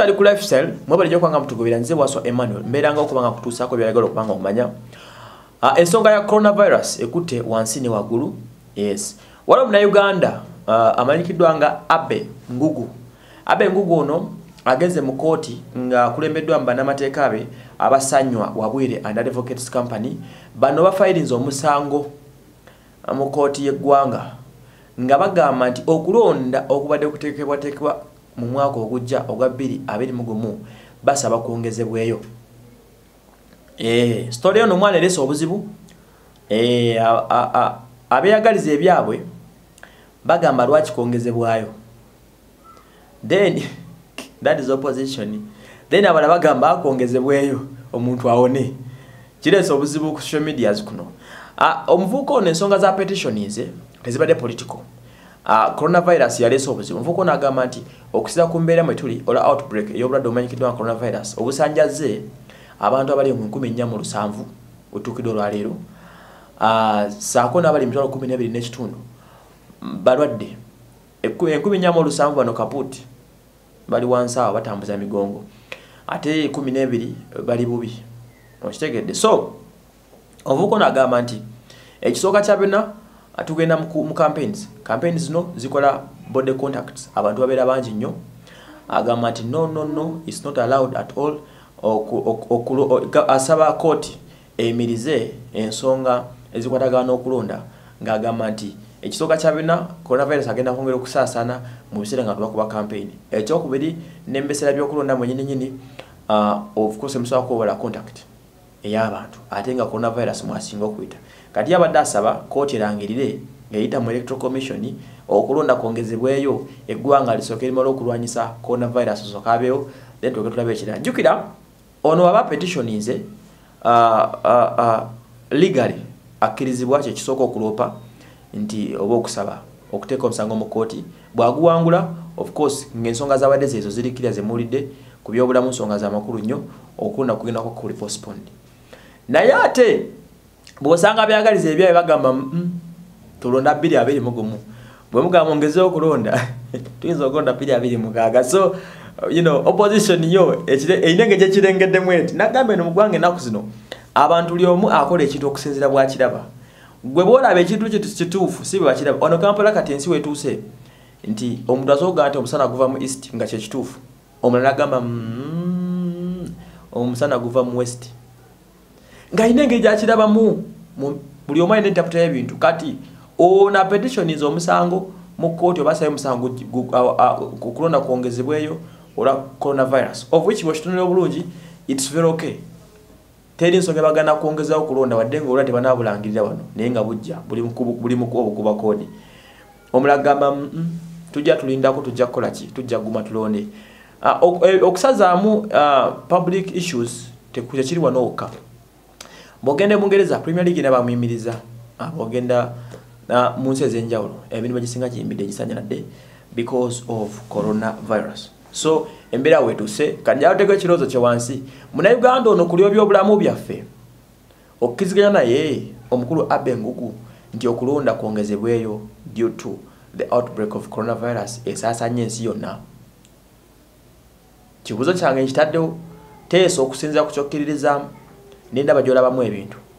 tutali ku lifestyle mwe bulijjo okubanga mutugobera nze waswa emmanuel mbeeranga okubanga kutuusaako byyagala okubanga okumanya ah, ensonga ya coronavirus ekutte wansi ne waggulu yes wali omunauganda uh, ah, amanyikiddwa nga abe ngugu abe ngugu ono agenze mu kooti nga akulembeddwa mu bannamateeka be abasanywa wabwire under advocates company bano bafayirinze omusango mu kooti y'eggwanga nga bagamba nti okulonda okubadde kuteekebwateekebwa mu mwaka ogujja ogwa 2021 basaba kwongezebweyo eh, sitoli ono omwana eresa obuzibu eh, abeeyagaliza ebyabwe bagamba lwaki kwongezebwayo then that is opposition then abala bagamba akwongezebweyo omuntu awone kireesa obuzibu ku social medias kuno ah, omuvuuka ono ensonga za petitionize tezibadde political Ah, coronavirus yali esobozibwa omuvuko n'agamba nti okusiza ku mbeera mwe tuli ola outbreak ey'obulwadde omumanyikiddwa nga coronavirus obusanjaze abantu abali mu 147 wetuukidde olwaleero ah, saako n'abali mu 12 balwadde enkumi nnya mu olusanvu bano kaput bali wansi awo batambuza migongo ate kumi n'ebiri bali bubi okitegedde so omuvuko n'agamba nti ekisooka kya byonna tugenda mu campaigns campaigns zino zikola body contacts abantu babeera bangi nnyo agamba nti no no no its not allowed at all asaba kooti eyimirize ensonga ezikwatagana n'okulonda ng'agamba nti ekisooka kya byonna coronavirus agenda kwongera okusaasaana mu biseera nga tubakuba campaign ekyokubiri n'ebiseera by'okulonda mwenyininyini uh, of course emusobola kubabala contact eyabantu ate nga coronavirus mwasinga okuyita kati yabadde asaba kooti erangirire ngaeyita mu electoral commission okulonda kwongezebweyo eggwanga lisooke erimala okulwanyisa coronavirus osokaabeewo then tuoke tulaba ekira jjukira ono aba petitioninze uh, uh, uh, legaly akkirizibwa kyekisooka okuloopa nti oba okusaba okuteeka omusango mu kooti bwaguwangula ofcourse ngaensonga zabadde zezo zirikira zemuwulidde ku byobulamu nsonga zamakulu nnyo okulonda kugendako kulipospondi naye ate bwosanga byagaliza ebyayo bagamba mm, mm, tulonda 221 bwe mugamba ongezeo okulonda tuyinza okulonda 226 so you know opposition yo eyina nge gyekirengeddemu eti nagambe no mugwange ennaku zino abantu lyomu akola ekintu okusinzira bwakiraba gwe bwolaba ekintu kyo kituufu si bwe bakiraba ono kampala kati ensi wetuuse nti omuntu asooka nti omusana guva mu east nga kyekituufu omulala agamba mm, omusana guva mu west ngalina engeri gyakirabamu buli omu alina entaputa y'ebintu kati ona petitioniza omusango mu kooti obasayo omusango kulonda kwongezebweyo olwa coronavirus of which bwekitonere obulungi its very ok teri nsonga bagana kwongezao kulonda wadde nga olwa tebanabulangirira wano naye nga bujja buli mukubakoodi omulagamba mm, mm, tujja tulindako tujja kukolaki tujja guma tulonde ah, eh, okusazaamu ah, public issues tekuja kiri wanowokka bogende bungereza premier league naba muyimiriza ah, bogenda na ah, munse zenjawo ebintu bagisinga kiyimbide gisanya nadde because of coronavirus so embera wetu se kanja otegwe kirozo kye wansi muna uganda ono kulyo byobulamu byaffe okkiziganya naye omukulu abe ngugu nti okulonda kwongezebweyo due to the outbreak of coronavirus esaasanya ensi yonna kibuzo kyange nkitaddewo teesa okusinziira ku kyokkiririzaamu nendaba gyolabamu ebintu